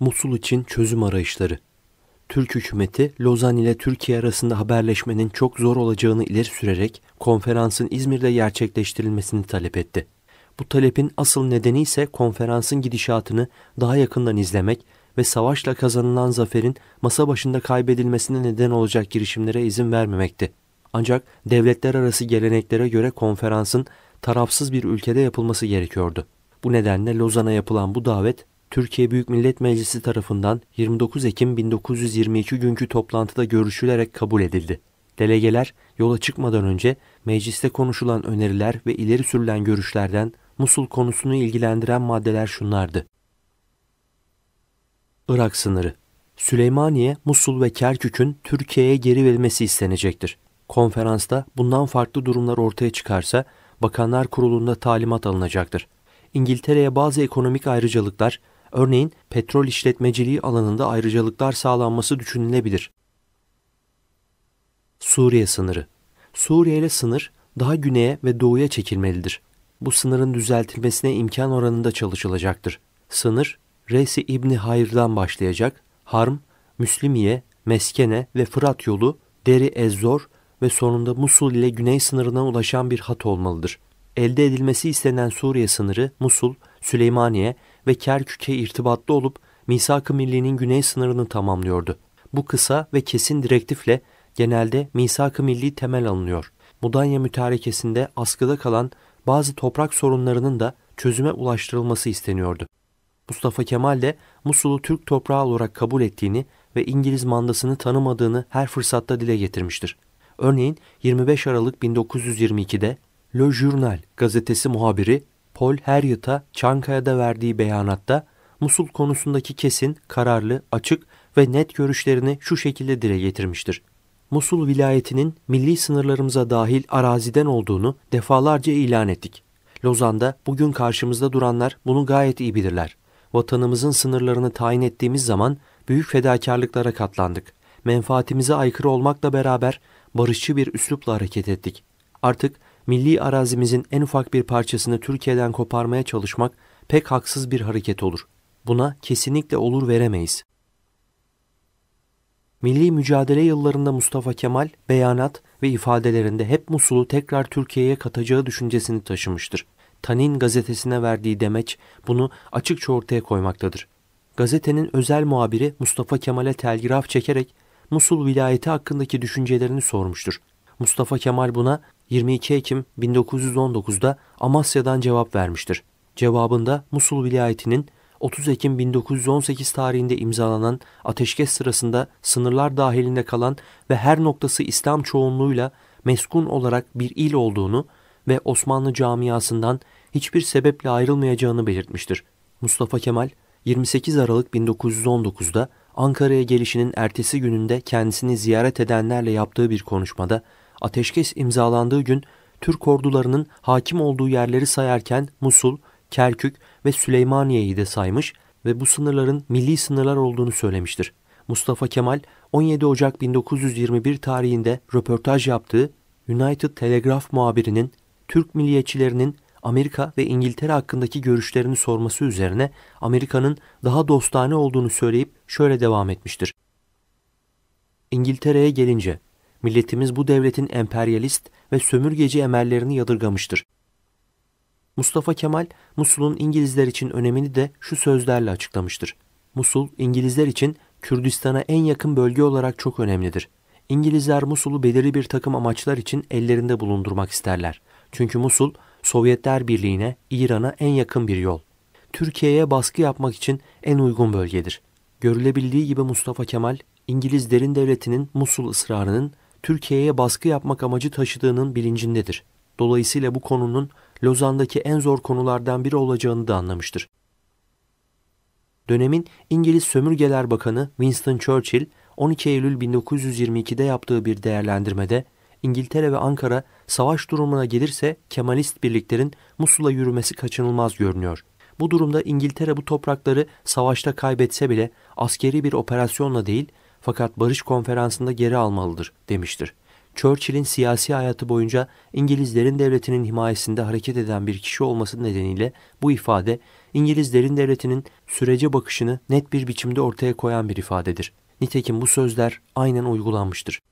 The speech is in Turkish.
Musul için çözüm arayışları. Türk hükümeti Lozan ile Türkiye arasında haberleşmenin çok zor olacağını ileri sürerek konferansın İzmir'de gerçekleştirilmesini talep etti. Bu talepin asıl nedeni ise konferansın gidişatını daha yakından izlemek ve savaşla kazanılan zaferin masa başında kaybedilmesine neden olacak girişimlere izin vermemekti. Ancak devletler arası geleneklere göre konferansın tarafsız bir ülkede yapılması gerekiyordu. Bu nedenle Lozan'a yapılan bu davet Türkiye Büyük Millet Meclisi tarafından 29 Ekim 1922 günkü toplantıda görüşülerek kabul edildi. Delegeler yola çıkmadan önce mecliste konuşulan öneriler ve ileri sürülen görüşlerden Musul konusunu ilgilendiren maddeler şunlardı. Irak sınırı Süleymaniye, Musul ve Kerkük'ün Türkiye'ye geri verilmesi istenecektir. Konferansta bundan farklı durumlar ortaya çıkarsa Bakanlar Kurulu'nda talimat alınacaktır. İngiltere'ye bazı ekonomik ayrıcalıklar Örneğin petrol işletmeciliği alanında ayrıcalıklar sağlanması düşünülebilir. Suriye sınırı Suriye ile sınır daha güneye ve doğuya çekilmelidir. Bu sınırın düzeltilmesine imkan oranında çalışılacaktır. Sınır, Resi İbni Hayr'dan başlayacak, Harm, Müslimiye, Meskene ve Fırat yolu, Deri Ezzor ve sonunda Musul ile güney sınırına ulaşan bir hat olmalıdır. Elde edilmesi istenen Suriye sınırı Musul, Süleymaniye, ve Kerkük'e irtibatlı olup Misak-ı Milli'nin güney sınırını tamamlıyordu. Bu kısa ve kesin direktifle genelde Misak-ı Milli temel alınıyor. Mudanya mütarekesinde askıda kalan bazı toprak sorunlarının da çözüme ulaştırılması isteniyordu. Mustafa Kemal de Musul'u Türk toprağı olarak kabul ettiğini ve İngiliz mandasını tanımadığını her fırsatta dile getirmiştir. Örneğin 25 Aralık 1922'de Le Journal gazetesi muhabiri Paul Harriet'a Çankaya'da verdiği beyanatta Musul konusundaki kesin, kararlı, açık ve net görüşlerini şu şekilde dile getirmiştir. Musul vilayetinin milli sınırlarımıza dahil araziden olduğunu defalarca ilan ettik. Lozan'da bugün karşımızda duranlar bunu gayet iyi bilirler. Vatanımızın sınırlarını tayin ettiğimiz zaman büyük fedakarlıklara katlandık. Menfaatimize aykırı olmakla beraber barışçı bir üslupla hareket ettik. Artık milli arazimizin en ufak bir parçasını Türkiye'den koparmaya çalışmak pek haksız bir hareket olur. Buna kesinlikle olur veremeyiz. Milli mücadele yıllarında Mustafa Kemal beyanat ve ifadelerinde hep Musul'u tekrar Türkiye'ye katacağı düşüncesini taşımıştır. Tanin gazetesine verdiği demeç bunu açıkça ortaya koymaktadır. Gazetenin özel muhabiri Mustafa Kemal'e telgraf çekerek Musul vilayeti hakkındaki düşüncelerini sormuştur. Mustafa Kemal buna 22 Ekim 1919'da Amasya'dan cevap vermiştir. Cevabında Musul vilayetinin 30 Ekim 1918 tarihinde imzalanan ateşkes sırasında sınırlar dahilinde kalan ve her noktası İslam çoğunluğuyla meskun olarak bir il olduğunu ve Osmanlı camiasından hiçbir sebeple ayrılmayacağını belirtmiştir. Mustafa Kemal 28 Aralık 1919'da Ankara'ya gelişinin ertesi gününde kendisini ziyaret edenlerle yaptığı bir konuşmada ateşkes imzalandığı gün Türk ordularının hakim olduğu yerleri sayarken Musul, Kerkük ve Süleymaniye'yi de saymış ve bu sınırların milli sınırlar olduğunu söylemiştir. Mustafa Kemal 17 Ocak 1921 tarihinde röportaj yaptığı United Telegraph muhabirinin Türk milliyetçilerinin Amerika ve İngiltere hakkındaki görüşlerini sorması üzerine Amerika'nın daha dostane olduğunu söyleyip şöyle devam etmiştir. İngiltere'ye gelince milletimiz bu devletin emperyalist ve sömürgeci emellerini yadırgamıştır. Mustafa Kemal, Musul'un İngilizler için önemini de şu sözlerle açıklamıştır. Musul, İngilizler için Kürdistan'a en yakın bölge olarak çok önemlidir. İngilizler Musul'u belirli bir takım amaçlar için ellerinde bulundurmak isterler. Çünkü Musul, Sovyetler Birliği'ne, İran'a en yakın bir yol. Türkiye'ye baskı yapmak için en uygun bölgedir. Görülebildiği gibi Mustafa Kemal, İngiliz derin devletinin Musul ısrarının Türkiye'ye baskı yapmak amacı taşıdığının bilincindedir. Dolayısıyla bu konunun Lozan'daki en zor konulardan biri olacağını da anlamıştır. Dönemin İngiliz Sömürgeler Bakanı Winston Churchill 12 Eylül 1922'de yaptığı bir değerlendirmede İngiltere ve Ankara savaş durumuna gelirse Kemalist birliklerin Musul'a yürümesi kaçınılmaz görünüyor. Bu durumda İngiltere bu toprakları savaşta kaybetse bile askeri bir operasyonla değil, fakat barış konferansında geri almalıdır demiştir. Churchill'in siyasi hayatı boyunca İngilizlerin devletinin himayesinde hareket eden bir kişi olması nedeniyle bu ifade İngilizlerin devletinin sürece bakışını net bir biçimde ortaya koyan bir ifadedir. Nitekim bu sözler aynen uygulanmıştır.